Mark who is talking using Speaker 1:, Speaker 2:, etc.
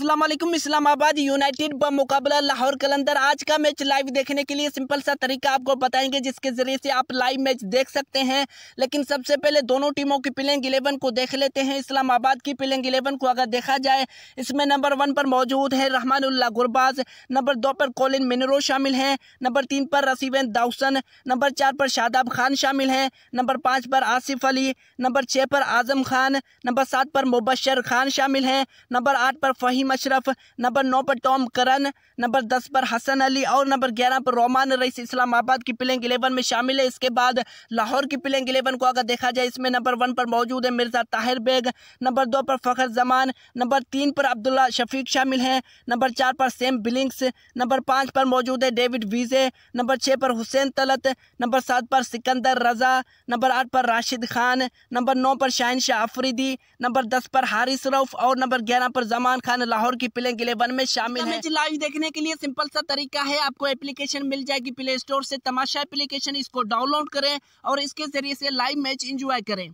Speaker 1: Aslam Islamabad United ब मुकाबला लाहौर कलंदर आज का मैच लाइव देखने के लिए सिंपल सा तरीका आपको बताएंगे जिसके ज़रिए से आप लाइव मैच देख सकते हैं लेकिन सबसे पहले दोनों टीमों की प्लेइंग इलेवन को देख लेते हैं इस्लामाबाद की प्लेइंग इलेवन को अगर देखा जाए इसमें नंबर वन पर मौजूद है रहमानुल्ला गुरबाज नंबर दो पर कोलिन मिनरो शामिल हैं नंबर तीन पर रसीवन दाउसन नंबर चार पर शादाब खान शामिल हैं नंबर पाँच पर आसिफ अली नंबर छः पर आज़म खान नंबर सात पर मुबशर खान शामिल हैं नंबर आठ पर फ़हीम फहीम अशरफ नंबर नौ पर टॉम करन नंबर दस पर हसन अली और नंबर ग्यारह पर रोमान रईस इस्लामाबाद की प्लेंग इलेवन में शामिल है इसके बाद लाहौर की प्लेंग इलेवन को अगर देखा जाए इसमें नंबर वन पर मौजूद है मिर्ज़ा ताहिर बेग नंबर दो पर फ़खर जमान नंबर तीन पर अब्दुल्ला शफीक शामिल हैं नंबर चार पर सेम बिलिंग्स नंबर पाँच पर मौजूद है डेविड वीजे नंबर छः पर हुसैन तलत नंबर सात पर सिकंदर रज़ा नंबर आठ पर राशिद खान नंबर नौ पर शाहिन शाह आफरीदी नंबर दस पर हारिस रऊफ़ और नंबर ग्यारह पर जमान खान लाहौर की प्लेइंग इलेवन में शामिल है लाइव देखने के लिए सिंपल सा तरीका है आपको एप्लीकेशन मिल जाएगी प्ले स्टोर से तमाशा एप्लीकेशन इसको डाउनलोड करें और इसके जरिए से लाइव मैच इंजॉय करें